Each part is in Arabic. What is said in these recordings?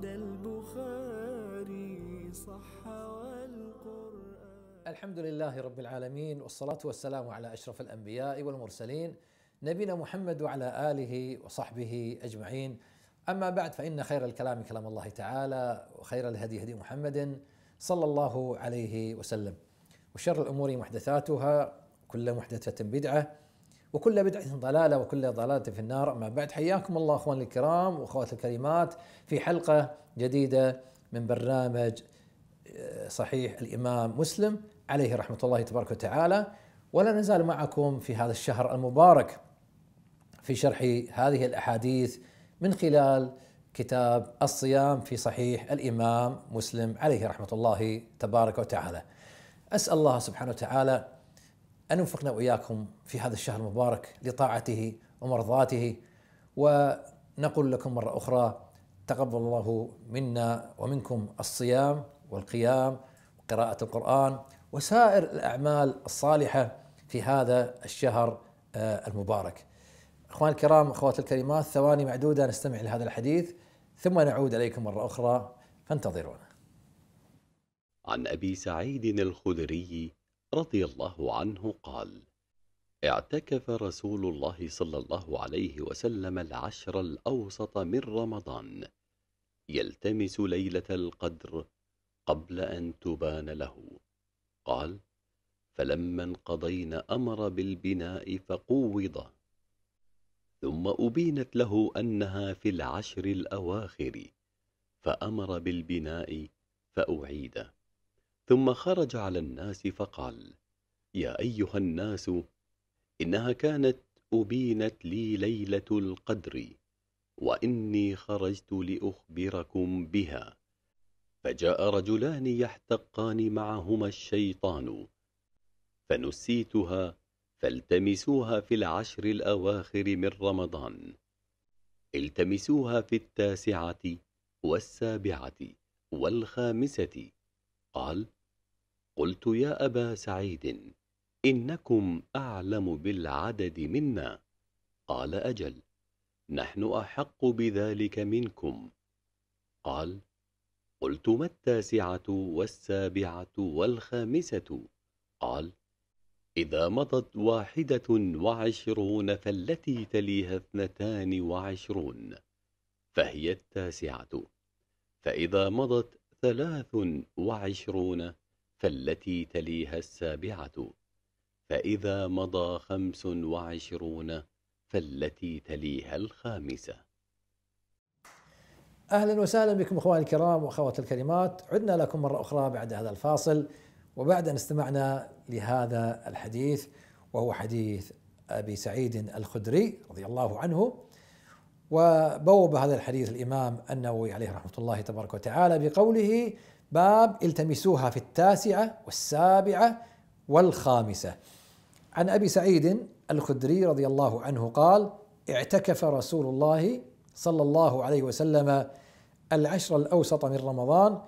بعد البخاري صح والقرآن الحمد لله رب العالمين والصلاة والسلام على أشرف الأنبياء والمرسلين نبينا محمد وعلى آله وصحبه أجمعين أما بعد فإن خير الكلام كلام الله تعالى وخير الهدي هدي محمد صلى الله عليه وسلم وشر الأمور محدثاتها كل محدثة بدعة وكل بدعة ضلالة وكل ضلالة في النار أما بعد حياكم الله أخوان الكرام وأخوات الكريمات في حلقة جديدة من برنامج آه، صحيح الإمام مسلم عليه رحمة الله تبارك وتعالى ولا نزال معكم في هذا الشهر المبارك في شرح هذه الأحاديث من خلال كتاب الصيام في صحيح الإمام مسلم عليه رحمة الله تبارك وتعالى أسأل الله سبحانه وتعالى أن وفقنا وإياكم في هذا الشهر المبارك لطاعته ومرضاته ونقول لكم مرة أخرى تقبل الله منا ومنكم الصيام والقيام وقراءة القرآن وسائر الأعمال الصالحة في هذا الشهر آه، المبارك أخوان الكرام أخوات الكريمات ثواني معدودة نستمع لهذا الحديث ثم نعود إليكم مرة أخرى فانتظرونا عن أبي سعيد الخدري رضي الله عنه قال اعتكف رسول الله صلى الله عليه وسلم العشر الأوسط من رمضان يلتمس ليلة القدر قبل أن تبان له قال فلما انقضينا أمر بالبناء فقوض ثم أبينت له أنها في العشر الأواخر فأمر بالبناء فأعيده ثم خرج على الناس فقال يا أيها الناس إنها كانت أبينت لي ليلة القدر وإني خرجت لأخبركم بها فجاء رجلان يحتقان معهما الشيطان فنسيتها فالتمسوها في العشر الأواخر من رمضان التمسوها في التاسعة والسابعة والخامسة قال قلت يا أبا سعيد إنكم أعلم بالعدد منا قال أجل نحن أحق بذلك منكم قال قلت ما التاسعة والسابعة والخامسة قال إذا مضت واحدة وعشرون فالتي تليها اثنتان وعشرون فهي التاسعة فإذا مضت ثلاث وعشرون فالتي تليها السابعة فإذا مضى خمس وعشرون فالتي تليها الخامسة أهلا وسهلا بكم أخواني الكرام وأخواتي الكريمات عدنا لكم مرة أخرى بعد هذا الفاصل وبعد أن استمعنا لهذا الحديث وهو حديث أبي سعيد الخدري رضي الله عنه وبوب هذا الحديث الإمام النووي عليه رحمة الله تبارك وتعالى بقوله باب التمسوها في التاسعة والسابعة والخامسة عن أبي سعيد الخدري رضي الله عنه قال اعتكف رسول الله صلى الله عليه وسلم العشر الأوسط من رمضان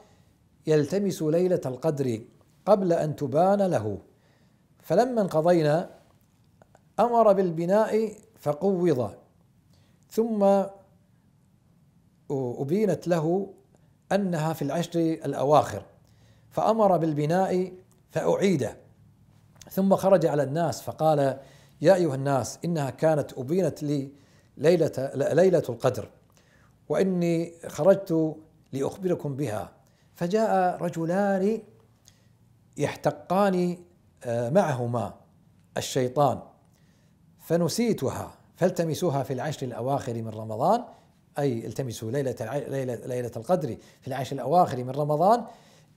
يلتمس ليلة القدر قبل أن تبان له فلما انقضينا أمر بالبناء فقوض ثم أبينت له أنها في العشر الأواخر فأمر بالبناء فأعيده ثم خرج على الناس فقال يا أيها الناس إنها كانت أبينت لي ليلة, ليلة القدر وإني خرجت لأخبركم بها فجاء رجلان يحتقان آه، معهما الشيطان فنسيتها فالتمسوها في العشر الأواخر من رمضان أي التمسوا ليلة ليلة, ليلة القدر في العشر الأواخر من رمضان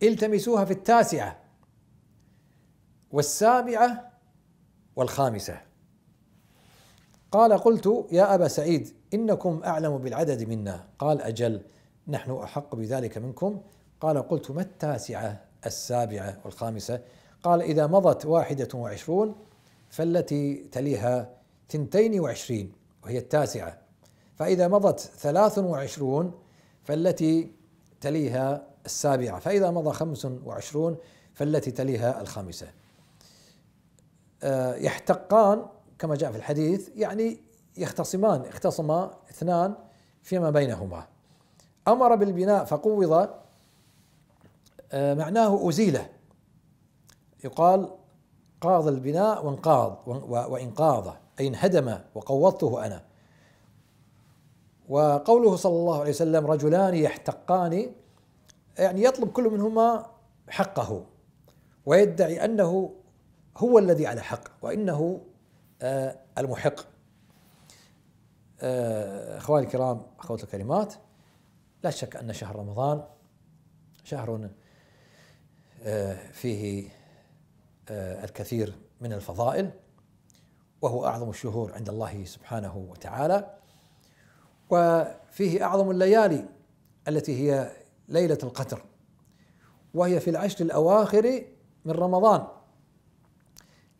التمسوها في التاسعة والسابعة والخامسة قال قلت يا أبا سعيد إنكم أعلم بالعدد منا قال أجل نحن أحق بذلك منكم قال قلت ما التاسعة السابعة والخامسة قال إذا مضت واحدة وعشرون فالتي تليها ثنتين وعشرين وهي التاسعة فإذا مضت 23 فالتي تليها السابعة فإذا مضى 25 فالتي تليها الخامسة آه، يحتقان كما جاء في الحديث يعني يختصمان اختصما اثنان فيما بينهما أمر بالبناء فقوض آه، معناه أزيله يقال قاض البناء وانقاض وانقاضه أي انهدم وقوضته أنا وقوله صلى الله عليه وسلم رجلان يحتقان يعني يطلب كل منهما حقه ويدعي انه هو الذي على حق وانه آه، المحق آه، اخواني الكرام اخوات الكريمات لا شك ان شهر رمضان شهر آه، فيه الكثير من الفضائل وهو اعظم الشهور عند الله سبحانه وتعالى وفيه أعظم الليالي التي هي ليلة القدر وهي في العشر الأواخر من رمضان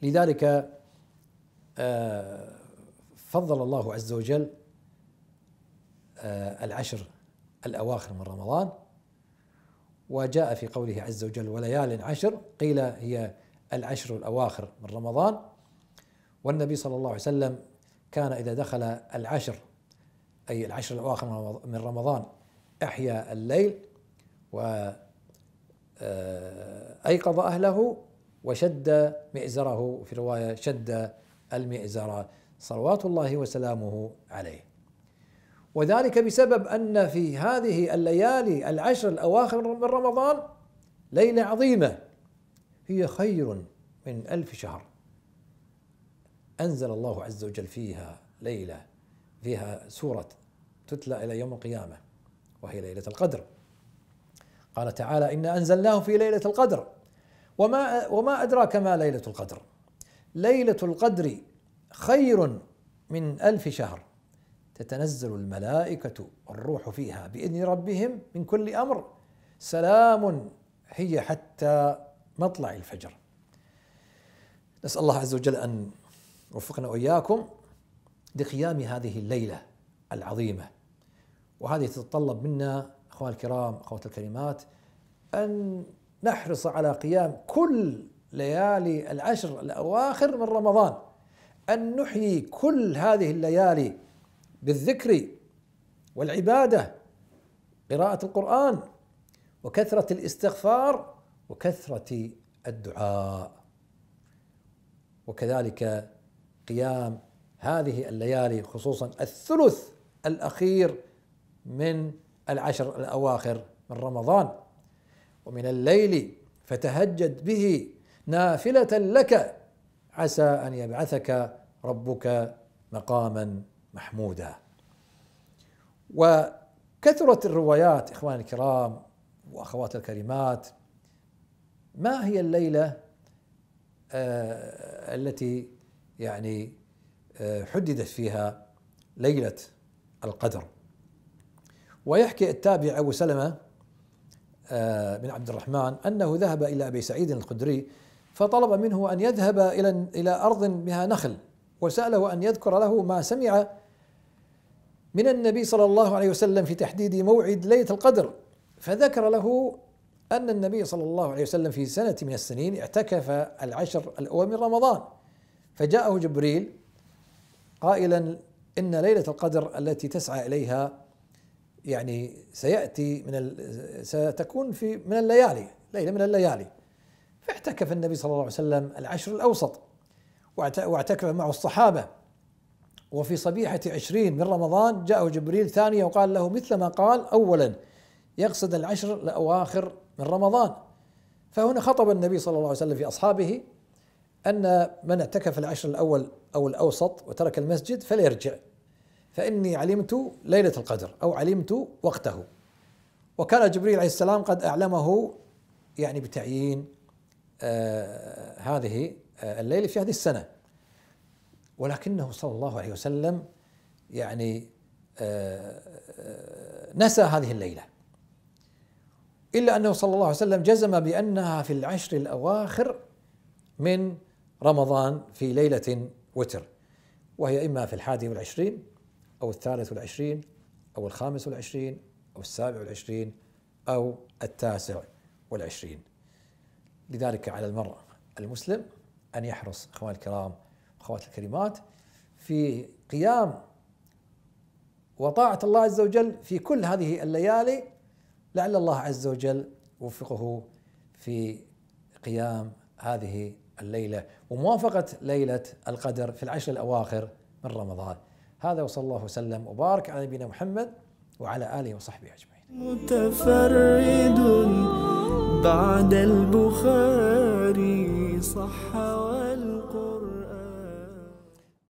لذلك آه، فضل الله عز وجل آه، العشر الأواخر من رمضان وجاء في قوله عز وجل وليال عشر قيل هي العشر الأواخر من رمضان والنبي صلى الله عليه وسلم كان إذا دخل العشر أي العشر الأواخر من رمضان أحيا الليل وأيقظ آه، أهله وشد مئزره في رواية شد المئزر صلوات الله وسلامه عليه وذلك بسبب أن في هذه الليالي العشر الأواخر من رمضان ليلة عظيمة هي خير من ألف شهر أنزل الله عز وجل فيها ليلة فيها سورة تتلى إلى يوم القيامة وهي ليلة القدر قال تعالى إنا أنزلناه في ليلة القدر وما وما أدراك ما ليلة القدر ليلة القدر خير من ألف شهر تتنزل الملائكة والروح فيها بإذن ربهم من كل أمر سلام هي حتى مطلع الفجر نسأل الله عز وجل أن يوفقنا وإياكم لقيام هذه الليله العظيمه وهذه تتطلب منا اخوان الكرام اخوات الكريمات ان نحرص على قيام كل ليالي العشر الاواخر من رمضان ان نحيي كل هذه الليالي بالذكر والعباده قراءه القران وكثره الاستغفار وكثره الدعاء وكذلك قيام هذه الليالي خصوصا الثلث الاخير من العشر الاواخر من رمضان ومن الليل فتهجد به نافله لك عسى ان يبعثك ربك مقاما محمودا وكثرت الروايات اخواني الكرام واخوات الكريمات ما هي الليله آه التي يعني آه، حددت فيها ليلة القدر ويحكي التابع أبو سلمة آه، بن عبد الرحمن أنه ذهب إلى أبي سعيد الخدري فطلب منه أن يذهب إلى إلى أرض بها نخل وسأله أن يذكر له ما سمع من النبي صلى الله عليه وسلم في تحديد موعد ليلة القدر فذكر له أن النبي صلى الله عليه وسلم في سنة من السنين اعتكف العشر الأول من رمضان فجاءه جبريل قائلا ان ليله القدر التي تسعى اليها يعني سياتي من ستكون في من الليالي ليله من الليالي فاعتكف النبي صلى الله عليه وسلم العشر الاوسط واعتكف معه الصحابه وفي صبيحة عشرين من رمضان جاءه جبريل ثانية وقال له مثل ما قال أولا يقصد العشر الأواخر من رمضان فهنا خطب النبي صلى الله عليه وسلم في أصحابه أن من اعتكف العشر الأول أو الأوسط وترك المسجد فليرجع فإني علمت ليلة القدر أو علمت وقته وكان جبريل عليه السلام قد أعلمه يعني بتعيين آه هذه آه الليلة في هذه السنة ولكنه صلى الله عليه وسلم يعني آه،, آه نسى هذه الليله إلا أنه صلى الله عليه وسلم جزم بأنها في العشر الأواخر من رمضان في ليلة وتر وهي إما في الحادي والعشرين أو الثالث والعشرين أو الخامس والعشرين أو السابع والعشرين أو التاسع والعشرين لذلك على المرء المسلم أن يحرص أخوان الكرام أخواتي الكريمات في قيام وطاعة الله عز وجل في كل هذه الليالي لعل الله عز وجل يوفقه في قيام هذه الليلة وموافقة ليلة القدر في العشر الأواخر من رمضان هذا وصلى الله وسلم وبارك على نبينا محمد وعلى آله وصحبه أجمعين متفرد بعد البخاري صحة